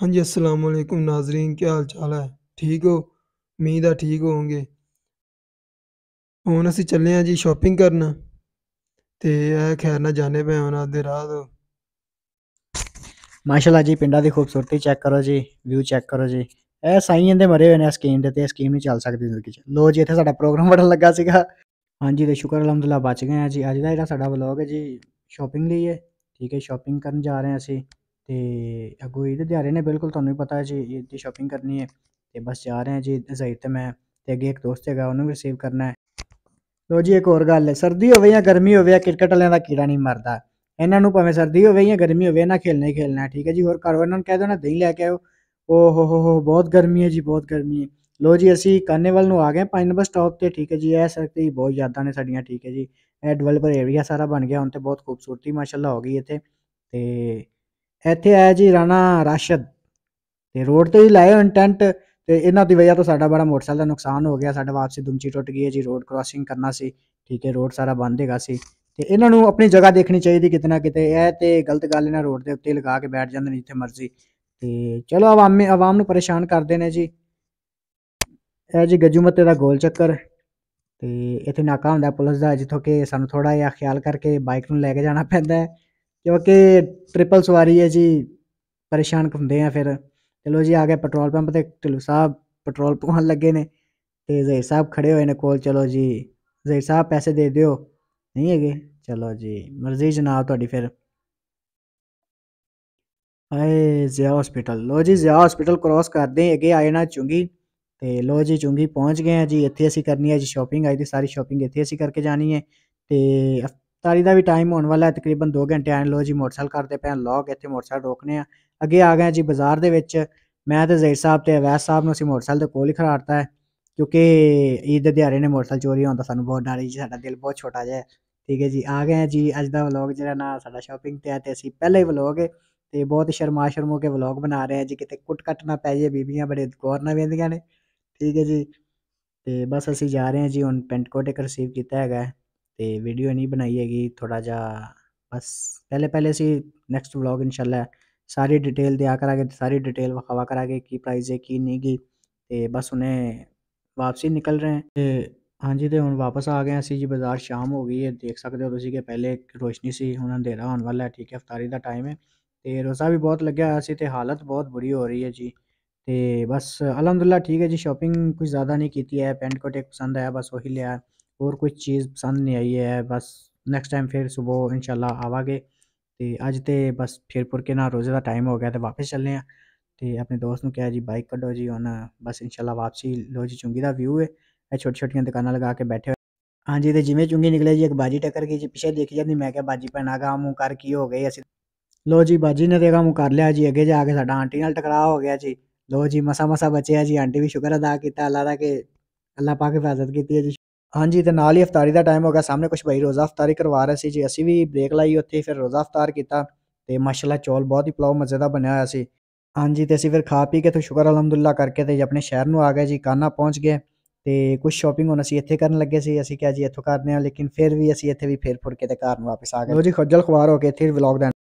हाँ जी अस्सलाम वालेकुम नाजरीन क्या हाल चाल है ठीक हो उम्मीद है ठीक होंगे ਹੁਣ ਅਸੀਂ ਚੱਲੇ ਆ ਜੀ ਸ਼ਾਪਿੰਗ ਕਰਨ ਤੇ ਇਹ ਖੈਰ ਨਾ ਜਾਣੇ ਪਏ ਹੁਣ ਆਦੇ ਰਾਹ ਤੋਂ ਮਾਸ਼ਾਅੱਲਾ ਜੀ ਪਿੰਡਾਂ ਦੀ ਖੂਬਸੂਰਤੀ ਚੈੱਕ ਕਰੋ ਜੀ ਵਿਊ ਚੈੱਕ ਕਰੋ ਜੀ ਇਹ ਸਾਈਂ ਦੇ ਮਰੇ ਹੋਏ ਨੇ ਸਕੀਮ ਦੇ ਤੇ ਸਕੀਮ ਨਹੀਂ ਚੱਲ ਸਕਦੀ ਜ਼ਿੰਦਗੀ 'ਚ ਲੋ ਜੀ ਇੱਥੇ ਸਾਡਾ ਪ੍ਰੋਗਰਾਮ ਬੜਨ ਲੱਗਾ ਸੀਗਾ ਹਾਂਜੀ ਤੇ ਸ਼ੁਕਰ ਅਲਹਮਦੁਲਿਲਾ ਬਚ ਗਏ ਆ ਜੀ ਅੱਜ ਦਾ ਜਿਹੜਾ ਸਾਡਾ ਵਲੌਗ ਹੈ ਜੀ ਸ਼ਾਪਿੰਗ ਲਈ ਹੈ ਠੀਕ ਹੈ ਸ਼ਾਪਿੰਗ ਕਰਨ ਜਾ ਰਹੇ ਆ ਅਸੀਂ ਤੇ ਅਗੋ ਇਹਦੇ ਦਿਹਾੜੇ ਨੇ ਬਿਲਕੁਲ ਤੁਹਾਨੂੰ ਵੀ ਪਤਾ ਹੈ ਜੀ ਇਹਦੀ ਸ਼ਾਪਿੰਗ ਕਰਨੀ ਹੈ ਤੇ ਬਸ ਜਾ ਰਹੇ ਹਾਂ ਜੀ ਜ਼ਾਹਿਰ ਤੇ ਮੈਂ ਤੇ ਅੱਗੇ ਇੱਕ ਦੋਸਤ ਹੈਗਾ ਉਹਨੂੰ ਵੀ ਰਿਸੀਵ ਕਰਨਾ ਹੈ ਲੋ ਜੀ ਇੱਕ ਹੋਰ ਗੱਲ ਹੈ ਸਰਦੀ ਹੋਵੇ ਜਾਂ ਗਰਮੀ ਹੋਵੇ ਕ੍ਰਿਕਟ ਵਾਲਿਆਂ ਦਾ ਕੀੜਾ ਨਹੀਂ ਮਰਦਾ ਇਹਨਾਂ ਨੂੰ ਭਾਵੇਂ ਸਰਦੀ ਹੋਵੇ ਜਾਂ ਗਰਮੀ ਹੋਵੇ ਨਾ ਖੇਲਣਾ ਹੀ ਖੇਲਣਾ ਠੀਕ ਹੈ ਜੀ ਹੋਰ ਘਰ ਵਾਲਿਆਂ ਨੂੰ ਕਹਿ ਦੋ ਨਾ ਦਹੀਂ ਲੈ ਕੇ ਆਓ ਓ ਹੋ ਹੋ ਹੋ ਬਹੁਤ ਗਰਮੀ ਹੈ ਜੀ ਬਹੁਤ ਗਰਮੀ ਹੈ ਲੋ ਜੀ ਅਸੀਂ ਕਾਨੇਵਲ ਨੂੰ ਆ ਗਏ ਪੰਜ ਨੰਬਰ ਸਟਾਪ ਤੇ ਠੀਕ ਹੈ ਜੀ ਇਹ ਸੜਕ ਬਹੁਤ ਯਾਦਾਂ ਨੇ ਸਾਡੀਆਂ ਠੀਕ ਹੈ ਜੀ ਇਹ ਡਿਵੈਲਪਰ ਏਰੀਆ ਸਾਰਾ ਬਣ ਗਿਆ ਹੁਣ ਤੇ ਬਹੁਤ ਖੂਬਸੂਰਤੀ ਮਾਸ਼ਾਅੱਲਾ ਹੋ ਗਈ ਇੱਥੇ ਤੇ ਇੱਥੇ ਆਇਆ ਜੀ ਰਾਣਾ ਰਾਸ਼ਦ ਤੇ ਰੋਡ ਤੇ ਹੀ ਲਾਇਆ ਇੰਟੈਂਟ ਤੇ ਇਹਨਾਂ ਦੀ ਵਜ੍ਹਾ ਤੋਂ ਸਾਡਾ ਬੜਾ ਮੋਟਰਸਾਈਕਲ ਦਾ ਨੁਕਸਾਨ ਹੋ ਗਿਆ ਸਾਡਾ ਵਾਪਸੀ ਦੁਮਚੀ ਟੁੱਟ ਗਈ ਹੈ ਜੀ ਰੋਡ ਕ੍ਰਾਸਿੰਗ ਕਰਨਾ ਸੀ ਠੀਕ ਹੈ ਰੋਡ ਸਾਰਾ ਬੰਦ ਹੈਗਾ ਸੀ ਤੇ ਇਹਨਾਂ ਨੂੰ ਆਪਣੀ ਜਗ੍ਹਾ ਦੇਖਣੀ ਚਾਹੀਦੀ ਕਿਤਨਾ ਕਿਤੇ ਇਹ ਤੇ ਗਲਤ ਗੱਲ ਇਹਨਾਂ ਰੋਡ ਦੇ ਉੱਤੇ ਲਗਾ ਕੇ ਬੈਠ ਜਾਂਦੇ ਨੇ ਜਿੱਥੇ ਮਰਜ਼ੀ ਤੇ ਚਲੋ ਆਵਾਮੇ ਆਵਾਮ ਨੂੰ ਪਰੇਸ਼ਾਨ ਕਰਦੇ ਨੇ ਜੀ ਇਹ ਜੀ ਗੱਜੂਮੱਤੇ ਦਾ ਗੋਲ ਚੱਕਰ ਤੇ ਇੱਥੇ ਨਾਕਾ ਹੁੰਦਾ ਪੁਲਿਸ ਦਾ ਜਿੱਥੋਂ ਕਿ ਸਾਨੂੰ ਥੋੜਾ ਜਿਹਾ ਖਿਆਲ ਕਰਕੇ ਬਾਈਕ ਨੂੰ ਲੈ ਕੇ ਜਾਣਾ ਪੈਂਦਾ ਹੈ क्योंकि ट्रिपल सवारी है जी परेशान होंगे हैं फिर चलो जी आ गए पेट्रोल पंप तो ढिलू साहब पेट्रोल पवान लगे ने तो जहीर साहब खड़े हुए ने कोल चलो जी जहीर साहब पैसे दे दौ नहीं है चलो जी मर्जी जनाब थोड़ी फिर आए जया हॉस्पिटल लो जी जया हॉस्पिटल क्रॉस कर हैं अगे आ जाना चुंगी तो लो जी चुंगी पहुँच गए हैं जी इतने असी करनी है जी शॉपिंग आई थी सारी शॉपिंग इतने असी करके जानी है तो ਤਾਰੀ ਦਾ ਵੀ ਟਾਈਮ ਹੋਣ ਵਾਲਾ ਹੈ ਤਕਰੀਬਨ 2 ਘੰਟੇ ਐਨ ਲੋ ਜੀ ਮੋਟਰਸਾਈਕਲ ਕਰਦੇ ਪਏ ਲੋਕ ਇੱਥੇ ਮੋਟਰਸਾਈਕਲ ਰੋਕਨੇ ਆ ਅੱਗੇ ਆ ਗਏ ਜੀ ਬਾਜ਼ਾਰ ਦੇ ਵਿੱਚ ਮੈਂ ਤੇ ਜ਼ੈਦ ਸਾਹਿਬ ਤੇ ਅਵੈਸ ਸਾਹਿਬ ਨੂੰ ਅਸੀਂ ਮੋਟਰਸਾਈਕਲ ਦੇ ਕੋਲ ਹੀ ਖੜਾਤਾ ਹੈ ਕਿਉਂਕਿ ਈਦ ਦੇ ਦਿਹਾੜੇ ਨੇ ਮੋਟਰਸਾਈਕਲ ਚੋਰੀ ਹੋਣ ਦਾ ਸਾਨੂੰ ਬਹੁਤ ਡਰ ਜੀ ਸਾਡਾ ਦਿਲ ਬਹੁਤ ਛੋਟਾ ਜਿਹਾ ਠੀਕ ਹੈ ਜੀ ਆ ਗਏ ਜੀ ਅੱਜ ਦਾ ਵਲੌਗ ਜਿਹੜਾ ਨਾ ਸਾਡਾ ਸ਼ਾਪਿੰਗ ਤੇ ਹੈ ਤੇ ਅਸੀਂ ਪਹਿਲਾ ਹੀ ਵਲੌਗ ਹੈ ਤੇ ਬਹੁਤ ਸ਼ਰਮਾ ਸ਼ਰਮੋ ਕੇ ਵਲੌਗ ਬਣਾ ਰਹੇ ਆ ਜੀ ਕਿਤੇ ਕੁੱਟ ਕੱਟ ਨਾ ਪੈ ਜੇ ਬੀਬੀਆਂ ਬੜੇ ਗੌਰ ਨਾਲ ਵੇਂਦੀਆਂ ਨੇ ਠੀਕ ਹੈ ਜੀ ਤੇ ਬਸ ਅਸੀਂ ਜਾ ਰਹੇ ਹਾਂ ਜੀ ਹੁਣ ਪੈਂਟ ਕੋਟ ਇੱਕ ਰਿਸੀਵ ਕੀਤਾ ਹੈਗਾ तो वीडियो नहीं बनाई हैगी थोड़ा जा बस पहले पहले से नैक्सट बलॉग इनशाला सारी डिटेल दया करा सारी डिटेल विखावा करा की प्राइज है की नहीं गई तो बस उन्हें वापसी निकल रहे हैं ते हाँ जी तो हूँ वापस आ गए असी जी बाजार शाम हो गई है देख सकते हो तुम कि पहले रोशनी सी हूँ अंधेरा होने वाला है ठीक है अफतारी का टाइम है तो रोज़ा भी बहुत लग्या होया तो हालत बहुत बुरी हो रही है जी तो बस अलहमदुल्ला ठीक है जी शॉपिंग कुछ ज़्यादा नहीं की है पेंट कोट एक पसंद आया बस वही लिया और कुछ चीज़ पसंद नहीं आई है बस नेक्स्ट टाइम फिर सुबह इंशाल्लाह आवागे तो अज तो बस फिर पुरके ना रोज़े का टाइम हो गया तो वापस चलने तो अपने दोस्त ने कहा जी बाइक कडो जी उन्हें बस इंशाला वापसी लो जी चुंगी का व्यू है यह छोटी छोटिया दुकाना लगा के बैठे हाँ जी तो जिम्मे चुंगी निकले जी एक बाजी टक्कर की जी पिछे देखी जाती मैं क्या बाजी भैन आगा मुँह कर की हो गए असं लो जी बाजी ने देगा काम कर लिया जी अगे जा जाके सा आंटी टकराव हो गया जी लो जी मसा मसा बचे जी आंटी भी शुक्र अदा किया अल्लाह का कि अल्लाह पाक हिफाजत की जी हाँ जी तो नाल ही अफतारी का टाइम हो गया सामने कुछ भाई रोज़ा ਅਫਤਾਰੀ करवा रहे जी ਜੀ भी ब्रेक लाई उ फिर रोज़ा ਰੋਜ਼ਾ किया तो माशाला चौल बहुत ही ਹੀ ਪਲਾਉ ਮਜ਼ੇਦਾਰ ਬਣਿਆ ਹੋਇਆ ਸੀ हाँ जी तो असं फिर खा पी के तो शुक्र अलहमदुल्ला करके तो अपने शहर में आ गए जी काना पहुँच गए तो कुछ शॉपिंग हूँ असं इतने करन लगे से असं क्या जी इतों करने लेकिन फिर भी असं इतने भी फिर फुर के तो घर वापस आ गए जी खजल खुआर हो गए इतने ब्लॉग